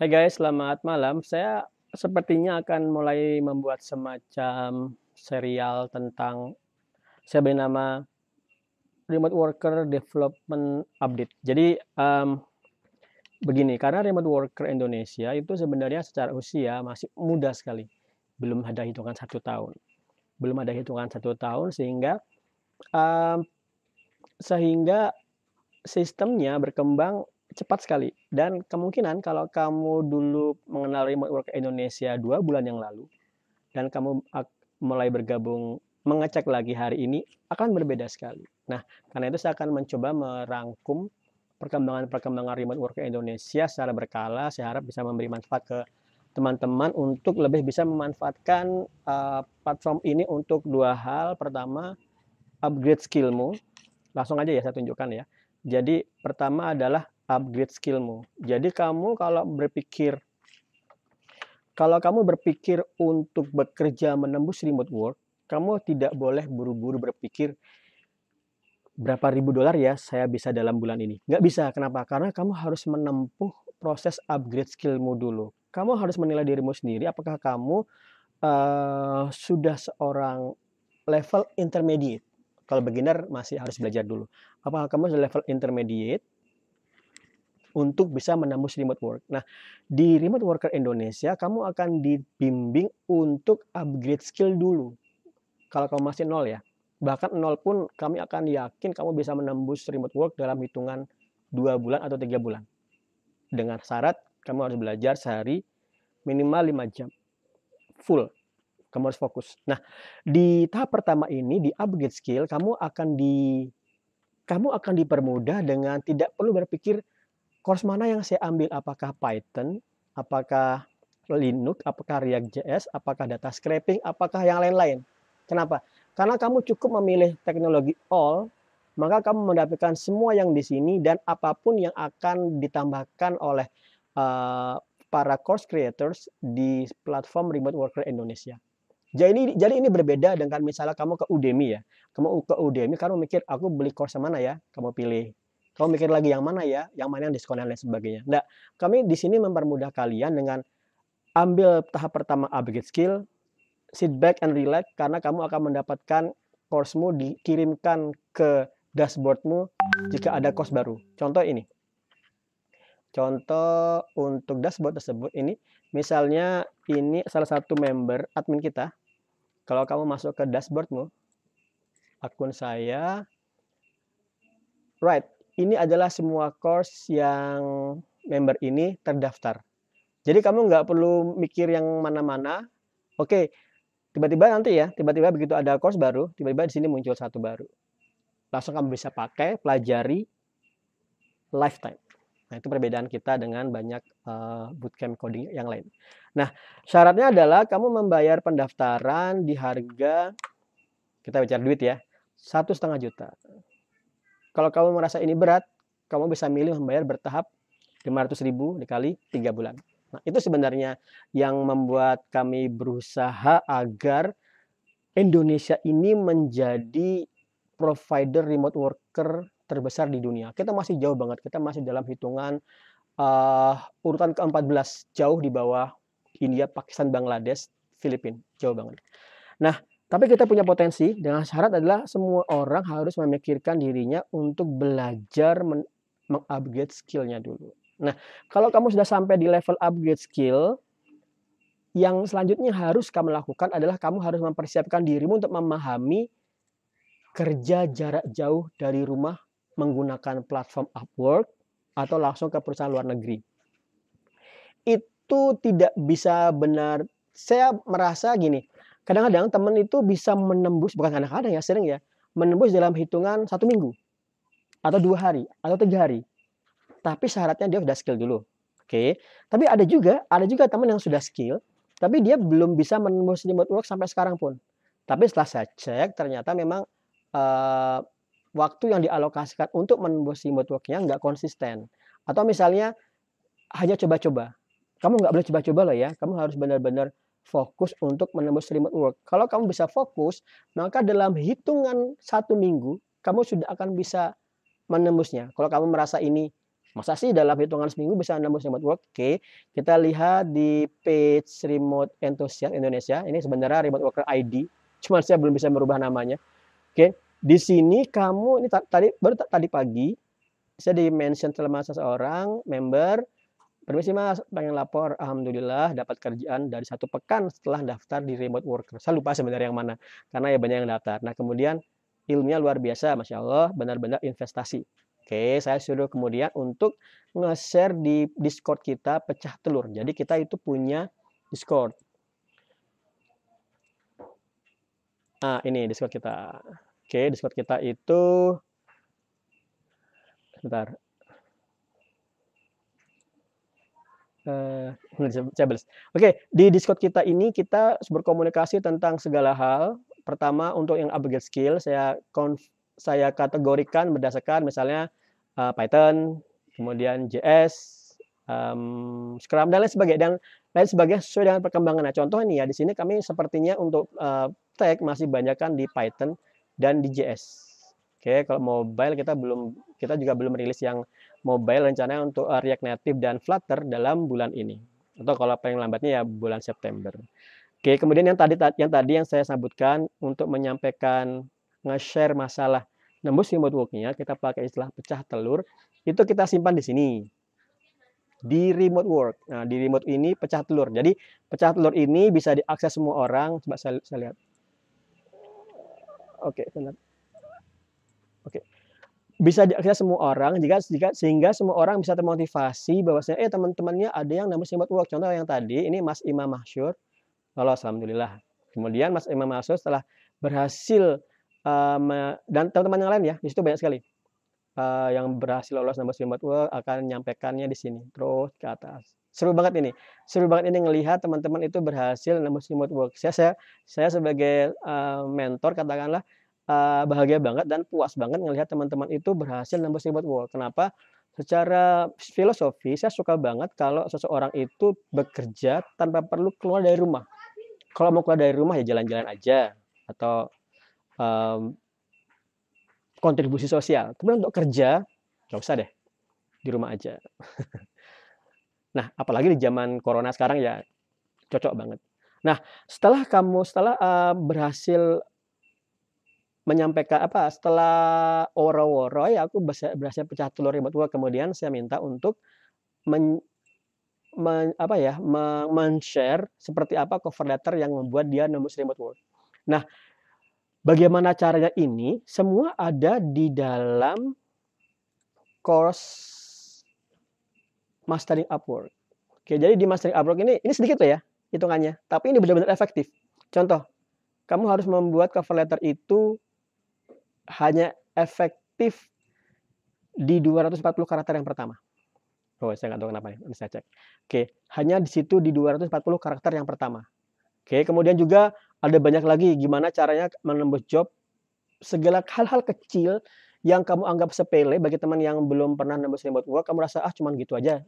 Hai guys, selamat malam. Saya sepertinya akan mulai membuat semacam serial tentang saya beri nama Remote Worker Development Update. Jadi um, begini, karena remote worker Indonesia itu sebenarnya secara usia masih muda sekali, belum ada hitungan satu tahun, belum ada hitungan satu tahun sehingga um, sehingga sistemnya berkembang cepat sekali. Dan kemungkinan kalau kamu dulu mengenal remote work Indonesia dua bulan yang lalu, dan kamu mulai bergabung mengecek lagi hari ini, akan berbeda sekali. Nah, karena itu saya akan mencoba merangkum perkembangan-perkembangan remote work Indonesia secara berkala. Saya harap bisa memberi manfaat ke teman-teman untuk lebih bisa memanfaatkan uh, platform ini untuk dua hal. Pertama, upgrade skillmu. Langsung aja ya saya tunjukkan ya. Jadi pertama adalah upgrade skillmu. Jadi kamu kalau berpikir kalau kamu berpikir untuk bekerja menembus remote work, kamu tidak boleh buru-buru berpikir berapa ribu dolar ya saya bisa dalam bulan ini. Nggak bisa. Kenapa? Karena kamu harus menempuh proses upgrade skillmu dulu. Kamu harus menilai dirimu sendiri apakah kamu uh, sudah seorang level intermediate. Kalau beginner masih harus belajar dulu. Apakah kamu sudah level intermediate untuk bisa menembus remote work. Nah, di remote worker Indonesia, kamu akan dibimbing untuk upgrade skill dulu. Kalau kamu masih nol ya. Bahkan nol pun kami akan yakin kamu bisa menembus remote work dalam hitungan dua bulan atau tiga bulan. Dengan syarat kamu harus belajar sehari minimal 5 jam. Full. Kamu harus fokus. Nah, di tahap pertama ini, di upgrade skill, kamu akan di kamu akan dipermudah dengan tidak perlu berpikir course mana yang saya ambil? Apakah Python? Apakah Linux? Apakah JS? Apakah data scraping? Apakah yang lain-lain? Kenapa? Karena kamu cukup memilih teknologi all, maka kamu mendapatkan semua yang di sini dan apapun yang akan ditambahkan oleh uh, para course creators di platform remote worker Indonesia. Jadi jadi ini berbeda dengan misalnya kamu ke Udemy ya. Kamu ke Udemy, kamu mikir aku beli course mana ya? Kamu pilih kamu mikir lagi yang mana ya, yang mana yang diskon dan lain sebagainya. Nggak, kami di sini mempermudah kalian dengan ambil tahap pertama upgrade skill, sit back and relax karena kamu akan mendapatkan course coursemu dikirimkan ke dashboard dashboardmu jika ada course baru. Contoh ini. Contoh untuk dashboard tersebut ini, misalnya ini salah satu member admin kita. Kalau kamu masuk ke dashboard dashboardmu, akun saya, right, ini adalah semua course yang member ini terdaftar. Jadi kamu nggak perlu mikir yang mana-mana. Oke, tiba-tiba nanti ya, tiba-tiba begitu ada course baru, tiba-tiba di sini muncul satu baru. Langsung kamu bisa pakai, pelajari lifetime. Nah, itu perbedaan kita dengan banyak uh, bootcamp coding yang lain. Nah, syaratnya adalah kamu membayar pendaftaran di harga kita bicara duit ya, satu setengah juta. Kalau kamu merasa ini berat, kamu bisa milih membayar bertahap 500 ribu dikali 3 bulan. Nah, itu sebenarnya yang membuat kami berusaha agar Indonesia ini menjadi provider remote worker terbesar di dunia. Kita masih jauh banget, kita masih dalam hitungan uh, urutan ke-14, jauh di bawah India, Pakistan, Bangladesh, Filipina, jauh banget. Nah, tapi kita punya potensi dengan syarat adalah semua orang harus memikirkan dirinya untuk belajar mengupgrade skillnya dulu. Nah, kalau kamu sudah sampai di level upgrade skill, yang selanjutnya harus kamu lakukan adalah kamu harus mempersiapkan dirimu untuk memahami kerja jarak jauh dari rumah menggunakan platform Upwork atau langsung ke perusahaan luar negeri. Itu tidak bisa benar. Saya merasa gini, Kadang-kadang teman itu bisa menembus, bukan kadang-kadang ya, sering ya, menembus dalam hitungan satu minggu, atau dua hari, atau tiga hari. Tapi syaratnya dia sudah skill dulu. Oke, tapi ada juga, ada juga teman yang sudah skill, tapi dia belum bisa menembus remote work sampai sekarang pun. Tapi setelah saya cek, ternyata memang uh, waktu yang dialokasikan untuk menembus remote worknya nggak konsisten. Atau misalnya hanya coba-coba. Kamu nggak boleh coba-coba loh ya. Kamu harus benar-benar fokus untuk menembus remote work. Kalau kamu bisa fokus, maka dalam hitungan satu minggu, kamu sudah akan bisa menembusnya. Kalau kamu merasa ini, masa sih dalam hitungan seminggu bisa menembus remote work? Oke, kita lihat di page remote enthusiast Indonesia. Ini sebenarnya remote worker ID, cuma saya belum bisa merubah namanya. Oke, di sini kamu, ini tadi baru tadi pagi, saya di mention sama seseorang, member, Permisi mas, pengen lapor. Alhamdulillah dapat kerjaan dari satu pekan setelah daftar di remote worker. Saya lupa sebenarnya yang mana, karena ya banyak yang daftar. Nah kemudian ilmunya luar biasa, Masya Allah, benar-benar investasi. Oke, saya suruh kemudian untuk nge-share di Discord kita pecah telur. Jadi kita itu punya Discord. Ah ini Discord kita. Oke, Discord kita itu... Sebentar, uh, Oke, di Discord kita ini kita berkomunikasi tentang segala hal. Pertama untuk yang upgrade skill saya konf saya kategorikan berdasarkan misalnya uh, Python, kemudian JS, um, Scrum dan lain sebagainya dan lain sebagainya sesuai dengan perkembangan. Nah, contoh ini ya di sini kami sepertinya untuk uh, tag masih banyakkan di Python dan di JS. Oke, kalau mobile kita belum kita juga belum rilis yang mobile rencananya untuk uh, React Native dan Flutter dalam bulan ini. Atau kalau paling lambatnya ya bulan September. Oke, kemudian yang tadi yang tadi yang saya sebutkan untuk menyampaikan nge-share masalah nembus remote work kita pakai istilah pecah telur, itu kita simpan di sini. Di remote work. Nah, di remote ini pecah telur. Jadi, pecah telur ini bisa diakses semua orang. Coba saya, saya lihat. Oke, okay, Oke. Okay bisa diakses semua orang jika, jika sehingga semua orang bisa termotivasi bahwasanya eh teman-temannya ada yang namanya sempat Work. Contoh yang tadi ini Mas Imam Mahsyur lolos alhamdulillah. Kemudian Mas Imam Mahsyur setelah berhasil um, dan teman-teman yang lain ya di situ banyak sekali uh, yang berhasil lolos nomor sempat Work akan menyampaikannya di sini terus ke atas. Seru banget ini. Seru banget ini ngelihat teman-teman itu berhasil nomor sempat Work. Saya saya, saya sebagai uh, mentor katakanlah bahagia banget dan puas banget ngelihat teman-teman itu berhasil nembus ribuan wall. Kenapa? Secara filosofi saya suka banget kalau seseorang itu bekerja tanpa perlu keluar dari rumah. Kalau mau keluar dari rumah ya jalan-jalan aja atau um, kontribusi sosial. Tapi untuk kerja nggak usah deh di rumah aja. nah, apalagi di zaman corona sekarang ya cocok banget. Nah, setelah kamu setelah uh, berhasil menyampaikan apa setelah woro-woro ya aku berhasil, pecah telur ibu gua kemudian saya minta untuk men, men apa ya men-share seperti apa cover letter yang membuat dia nembus remote work. Nah, bagaimana caranya ini semua ada di dalam course mastering Upwork. Oke, jadi di mastering Upwork ini ini sedikit lah ya hitungannya, tapi ini benar-benar efektif. Contoh, kamu harus membuat cover letter itu hanya efektif di 240 karakter yang pertama. Oh, saya nggak tahu kenapa ini saya cek. Oke, hanya di situ di 240 karakter yang pertama. Oke, kemudian juga ada banyak lagi gimana caranya menembus job segala hal-hal kecil yang kamu anggap sepele bagi teman yang belum pernah nembus remote work, kamu rasa ah cuman gitu aja.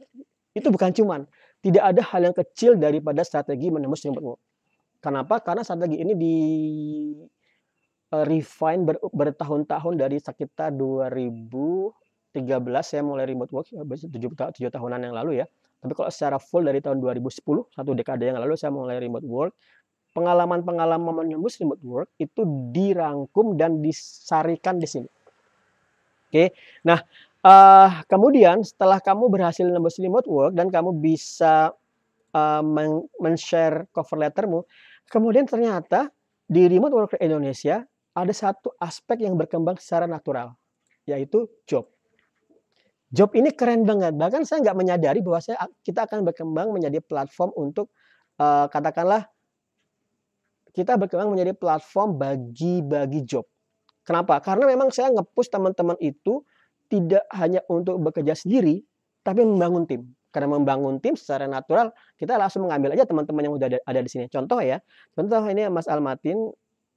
Itu bukan cuman. Tidak ada hal yang kecil daripada strategi menembus remote work. Kenapa? Karena strategi ini di Eh, refine ber, bertahun-tahun dari sekitar 2013 saya mulai remote work 7, ya, 7 tahunan yang lalu ya. Tapi kalau secara full dari tahun 2010, satu dekade yang lalu saya mulai remote work. Pengalaman-pengalaman menembus remote work itu dirangkum dan disarikan di sini. Oke. Nah, uh, kemudian setelah kamu berhasil nembus remote work dan kamu bisa uh, men-share cover lettermu, kemudian ternyata di remote worker Indonesia ada satu aspek yang berkembang secara natural, yaitu job. Job ini keren banget. Bahkan saya nggak menyadari bahwa saya, kita akan berkembang menjadi platform untuk uh, katakanlah kita berkembang menjadi platform bagi-bagi job. Kenapa? Karena memang saya ngepush teman-teman itu tidak hanya untuk bekerja sendiri, tapi membangun tim. Karena membangun tim secara natural, kita langsung mengambil aja teman-teman yang sudah ada, ada di sini. Contoh ya, contoh ini Mas Almatin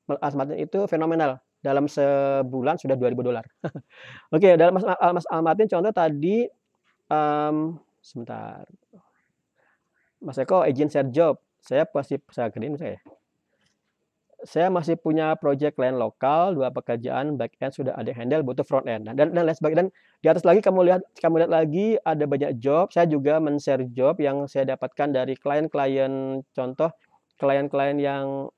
Al-Martin ah, itu fenomenal. Dalam sebulan sudah 2000 dolar. Oke, okay, dalam Mas Al-Martin contoh tadi um, sebentar. Mas Eko izin share job. Saya pasti saya kirim saya. Saya masih punya project lain lokal, dua pekerjaan back end sudah ada handle, butuh front end. Nah, dan dan lain sebagainya. Dan di atas lagi kamu lihat kamu lihat lagi ada banyak job. Saya juga men-share job yang saya dapatkan dari klien-klien contoh klien-klien yang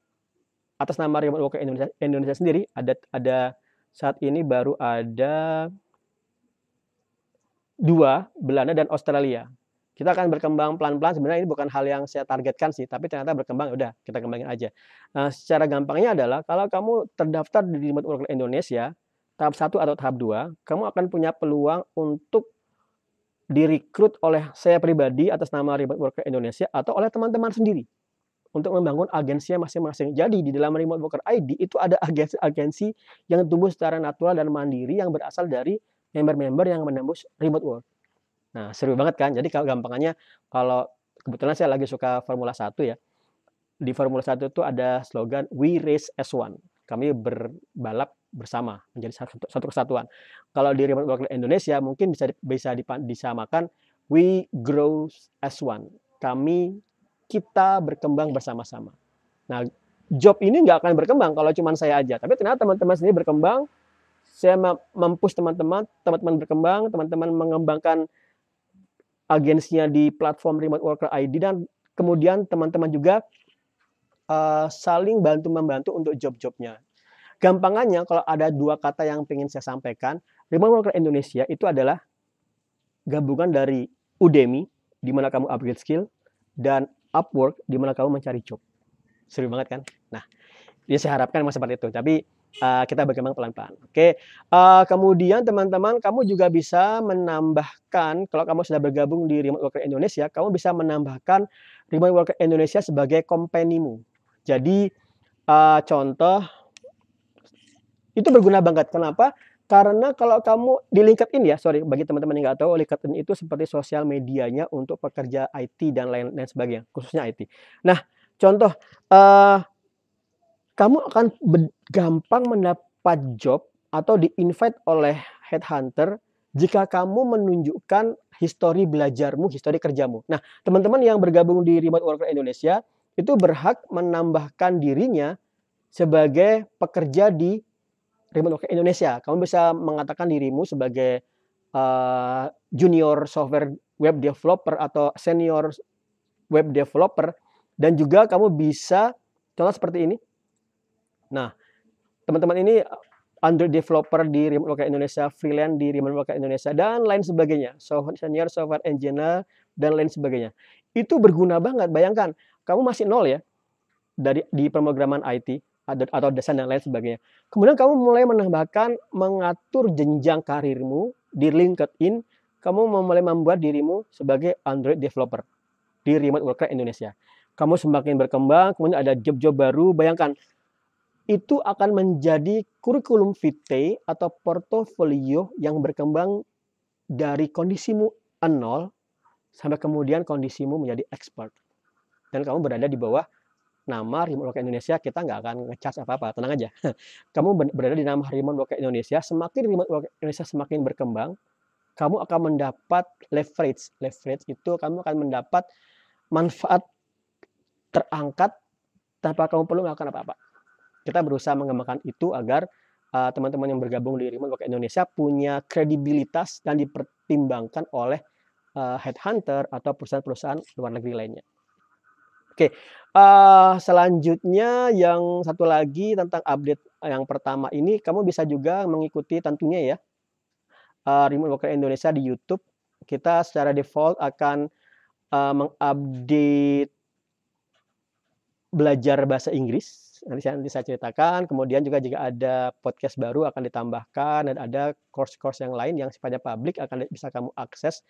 atas nama Remote Worker Indonesia, Indonesia sendiri ada ada saat ini baru ada dua Belanda dan Australia. Kita akan berkembang pelan-pelan. Sebenarnya ini bukan hal yang saya targetkan sih, tapi ternyata berkembang. Udah kita kembangin aja. Nah, secara gampangnya adalah kalau kamu terdaftar di Remote Worker Indonesia tahap satu atau tahap dua kamu akan punya peluang untuk direkrut oleh saya pribadi atas nama Remote Worker Indonesia atau oleh teman-teman sendiri untuk membangun agensinya masing-masing. Jadi di dalam remote worker ID itu ada agensi-agensi yang tumbuh secara natural dan mandiri yang berasal dari member-member yang menembus remote work. Nah, seru banget kan? Jadi kalau gampangannya kalau kebetulan saya lagi suka Formula 1 ya. Di Formula 1 itu ada slogan We Race as One. Kami berbalap bersama menjadi satu, satu kesatuan. Kalau di remote worker Indonesia mungkin bisa bisa disamakan We Grow as One. Kami kita berkembang bersama-sama. Nah, job ini nggak akan berkembang kalau cuma saya aja. Tapi ternyata teman-teman sendiri berkembang, saya mempush teman-teman, teman-teman berkembang, teman-teman mengembangkan agensinya di platform Remote Worker ID dan kemudian teman-teman juga uh, saling bantu membantu untuk job-jobnya. Gampangannya kalau ada dua kata yang ingin saya sampaikan, Remote Worker Indonesia itu adalah gabungan dari Udemy, di mana kamu upgrade skill, dan Upwork di mana kamu mencari job. Seru banget kan? Nah, ya saya harapkan memang seperti itu. Tapi uh, kita berkembang pelan-pelan. Oke. Okay. Uh, eh, kemudian teman-teman, kamu juga bisa menambahkan kalau kamu sudah bergabung di Remote Worker Indonesia, kamu bisa menambahkan Remote Worker Indonesia sebagai kompenimu. Jadi uh, contoh itu berguna banget. Kenapa? Karena kalau kamu di LinkedIn ya, sorry bagi teman-teman yang nggak tahu, LinkedIn itu seperti sosial medianya untuk pekerja IT dan lain lain sebagainya, khususnya IT. Nah, contoh, uh, kamu akan gampang mendapat job atau di-invite oleh headhunter jika kamu menunjukkan histori belajarmu, histori kerjamu. Nah, teman-teman yang bergabung di Remote Worker Indonesia itu berhak menambahkan dirinya sebagai pekerja di remote worker Indonesia. Kamu bisa mengatakan dirimu sebagai uh, junior software web developer atau senior web developer dan juga kamu bisa contoh seperti ini. Nah, teman-teman ini Android developer di remote worker Indonesia, freelance di remote worker Indonesia dan lain sebagainya. So, senior software engineer dan lain sebagainya. Itu berguna banget. Bayangkan, kamu masih nol ya dari di pemrograman IT atau desain dan lain sebagainya. Kemudian kamu mulai menambahkan mengatur jenjang karirmu di LinkedIn, kamu mulai membuat dirimu sebagai Android developer di remote worker Indonesia. Kamu semakin berkembang, kemudian ada job-job baru, bayangkan itu akan menjadi kurikulum vitae atau portofolio yang berkembang dari kondisimu nol sampai kemudian kondisimu menjadi expert. Dan kamu berada di bawah nama Rimon Roket Indonesia, kita nggak akan ngecas apa-apa, tenang aja. Kamu berada di nama Rimon Roket Indonesia, semakin Rimon Roket Indonesia semakin berkembang, kamu akan mendapat leverage. Leverage itu kamu akan mendapat manfaat terangkat tanpa kamu perlu melakukan apa-apa. Kita berusaha mengembangkan itu agar eh, teman-teman uh, yang bergabung di Rimon Work Indonesia punya kredibilitas dan dipertimbangkan oleh uh, headhunter atau perusahaan-perusahaan luar negeri lainnya. Oke, uh, selanjutnya yang satu lagi tentang update eh, yang pertama ini, kamu bisa juga mengikuti tentunya ya uh, Remote Worker Indonesia di YouTube. Kita secara default akan uh, mengupdate belajar bahasa Inggris. Nanti saya, nanti saya ceritakan. Kemudian juga jika ada podcast baru akan ditambahkan dan ada course-course yang lain yang sifatnya publik akan bisa kamu akses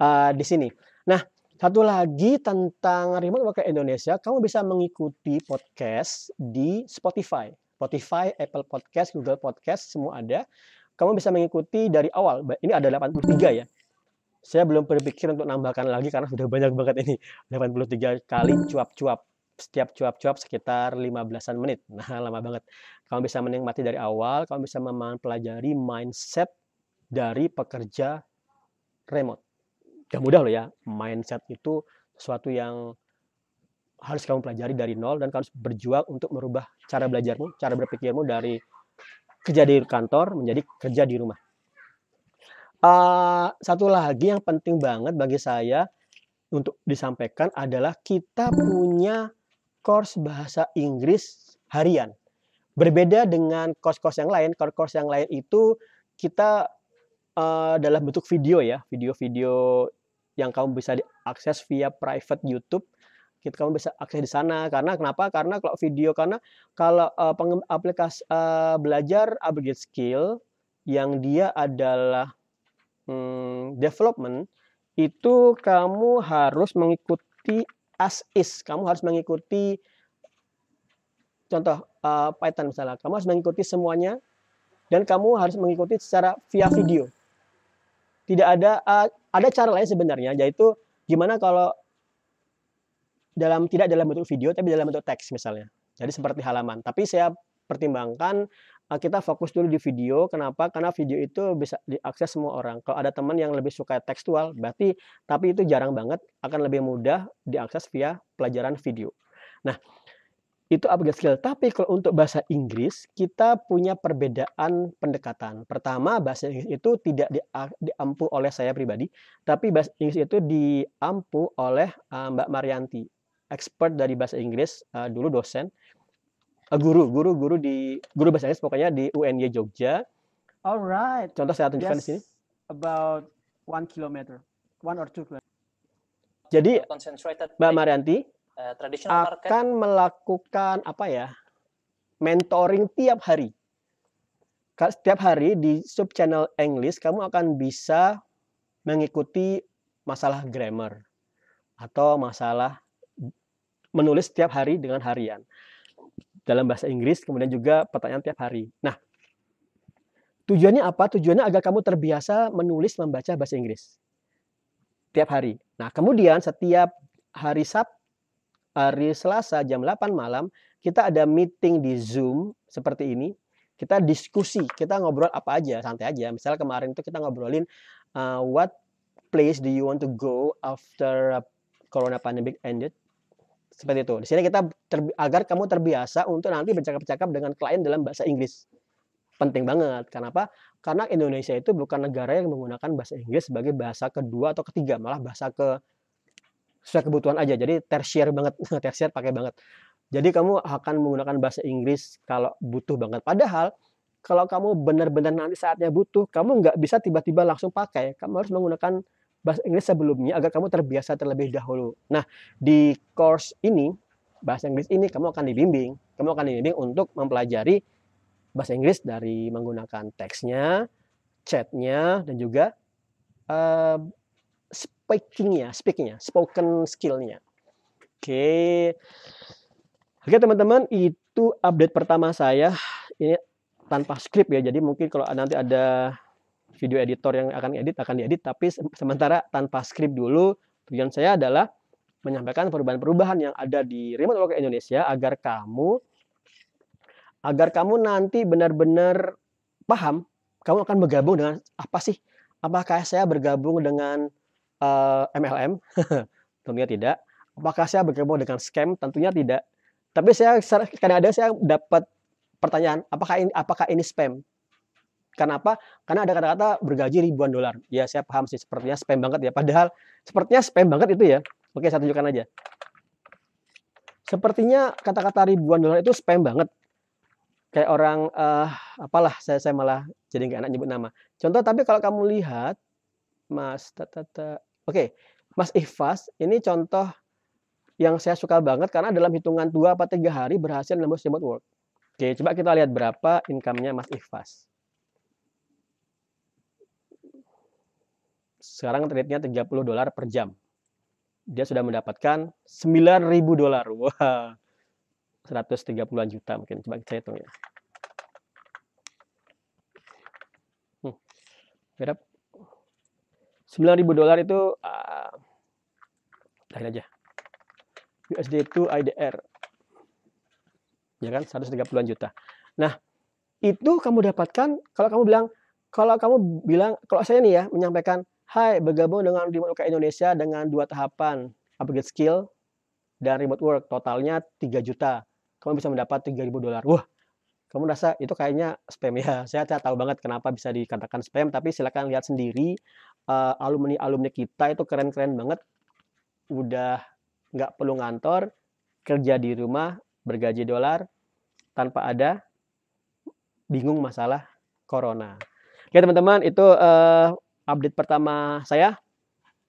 uh, di sini. Nah, satu lagi tentang remote worker Indonesia, kamu bisa mengikuti podcast di Spotify. Spotify, Apple Podcast, Google Podcast, semua ada. Kamu bisa mengikuti dari awal. Ini ada 83 ya. Saya belum berpikir untuk nambahkan lagi karena sudah banyak banget ini. 83 kali cuap-cuap. Setiap cuap-cuap sekitar 15-an menit. Nah, lama banget. Kamu bisa menikmati dari awal, kamu bisa mempelajari mindset dari pekerja remote gak mudah loh ya mindset itu sesuatu yang harus kamu pelajari dari nol dan harus berjuang untuk merubah cara belajarmu, cara berpikirmu dari kerja di kantor menjadi kerja di rumah. Uh, satu lagi yang penting banget bagi saya untuk disampaikan adalah kita punya course bahasa Inggris harian. Berbeda dengan course-course yang lain, course-course yang lain itu kita uh, dalam bentuk video ya, video-video yang kamu bisa diakses via private YouTube kita gitu, kamu bisa akses di sana karena kenapa karena kalau video karena kalau uh, aplikasi uh, belajar upgrade skill yang dia adalah hmm, development itu kamu harus mengikuti as is kamu harus mengikuti contoh uh, Python misalnya kamu harus mengikuti semuanya dan kamu harus mengikuti secara via video tidak ada uh, ada cara lain sebenarnya yaitu gimana kalau dalam tidak dalam bentuk video tapi dalam bentuk teks misalnya. Jadi seperti halaman. Tapi saya pertimbangkan uh, kita fokus dulu di video. Kenapa? Karena video itu bisa diakses semua orang. Kalau ada teman yang lebih suka tekstual, berarti tapi itu jarang banget akan lebih mudah diakses via pelajaran video. Nah, itu upgrade skill. Tapi kalau untuk bahasa Inggris, kita punya perbedaan pendekatan. Pertama, bahasa Inggris itu tidak ah, diampu oleh saya pribadi, tapi bahasa Inggris itu diampu oleh ah, Mbak Marianti, expert dari bahasa Inggris, ah, dulu dosen, guru, guru, guru di guru bahasa Inggris pokoknya di UNY Jogja. Alright. Contoh saya tunjukkan yes, di sini. About one kilometer, one or two kilometer. Jadi, Mbak Marianti, Eh, traditional akan market akan melakukan apa ya mentoring tiap hari setiap hari di sub channel English kamu akan bisa mengikuti masalah grammar atau masalah menulis setiap hari dengan harian dalam bahasa Inggris kemudian juga pertanyaan tiap hari. Nah, tujuannya apa? Tujuannya agar kamu terbiasa menulis membaca bahasa Inggris tiap hari. Nah, kemudian setiap hari Sabtu hari Selasa jam 8 malam kita ada meeting di Zoom seperti ini. Kita diskusi, kita ngobrol apa aja, santai aja. Misalnya kemarin itu kita ngobrolin uh, what place do you want to go after corona pandemic ended. Seperti itu. Di sini kita agar kamu terbiasa untuk nanti bercakap-cakap dengan klien dalam bahasa Inggris. Penting banget. Kenapa? Karena Indonesia itu bukan negara yang menggunakan bahasa Inggris sebagai bahasa kedua atau ketiga, malah bahasa ke sesuai kebutuhan aja. Jadi tersier banget, tersier pakai banget. Jadi kamu akan menggunakan bahasa Inggris kalau butuh banget. Padahal kalau kamu benar-benar nanti saatnya butuh, kamu nggak bisa tiba-tiba langsung pakai. Kamu harus menggunakan bahasa Inggris sebelumnya agar kamu terbiasa terlebih dahulu. Nah, di course ini, bahasa Inggris ini kamu akan dibimbing. Kamu akan dibimbing untuk mempelajari bahasa Inggris dari menggunakan teksnya, chatnya, dan juga eh, speakingnya, speakingnya, spoken skillnya. Oke, okay. oke okay, teman-teman itu update pertama saya ini tanpa skrip ya. Jadi mungkin kalau nanti ada video editor yang akan edit akan diedit, tapi sementara tanpa skrip dulu. Tujuan saya adalah menyampaikan perubahan-perubahan yang ada di remote work Indonesia agar kamu agar kamu nanti benar-benar paham kamu akan bergabung dengan apa sih? Apakah saya bergabung dengan uh, eh, MLM? Tentunya tidak. Apakah saya bergabung dengan scam? Tentunya tidak. Tapi saya karena ada saya dapat pertanyaan, apakah ini apakah ini spam? Kenapa? Karena ada kata-kata bergaji ribuan dolar. Ya, saya paham sih sepertinya spam banget ya. Padahal sepertinya spam banget itu ya. Oke, saya tunjukkan aja. Sepertinya kata-kata ribuan dolar itu spam banget. Kayak orang uh, apalah saya saya malah jadi nggak enak nyebut nama. Contoh tapi kalau kamu lihat Mas tata, tata Oke, Mas Ifas, ini contoh yang saya suka banget karena dalam hitungan dua atau tiga hari berhasil nembus remote work. Oke, coba kita lihat berapa income-nya Mas Ifas. Sekarang rate-nya 30 dolar per jam. Dia sudah mendapatkan 9.000 dolar. Wah, wow. 130-an juta mungkin. Coba kita hitung ya. Hmm. 9000 dolar itu uh, aja. USD itu IDR. Ya kan? 130 juta. Nah, itu kamu dapatkan kalau kamu bilang kalau kamu bilang kalau saya nih ya menyampaikan Hai, bergabung dengan Remote Work Indonesia dengan dua tahapan, upgrade skill dan remote work, totalnya 3 juta. Kamu bisa mendapat 3.000 dolar. Wah, kamu rasa itu kayaknya spam ya. Saya, tidak tahu banget kenapa bisa dikatakan spam, tapi silakan lihat sendiri uh, alumni alumni kita itu keren-keren banget udah nggak perlu ngantor kerja di rumah bergaji dolar tanpa ada bingung masalah corona oke teman-teman itu uh, update pertama saya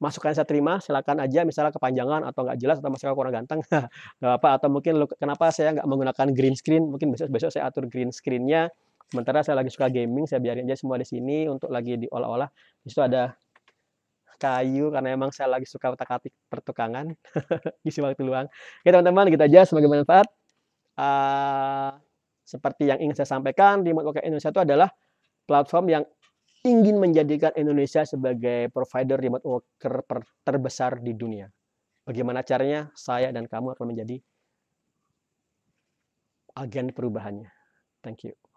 masukan saya terima silakan aja misalnya kepanjangan atau nggak jelas atau masalah kurang ganteng nggak apa atau mungkin kenapa saya nggak menggunakan green screen mungkin besok besok saya atur green screennya Sementara saya lagi suka gaming, saya biarin aja semua di sini untuk lagi diolah-olah. Di ada kayu karena emang saya lagi suka otak-atik pertukangan isi waktu luang. Oke teman-teman, kita gitu aja Semoga bermanfaat. Uh, seperti yang ingin saya sampaikan, remote worker Indonesia itu adalah platform yang ingin menjadikan Indonesia sebagai provider remote worker terbesar di dunia. Bagaimana caranya saya dan kamu akan menjadi agen perubahannya. Thank you.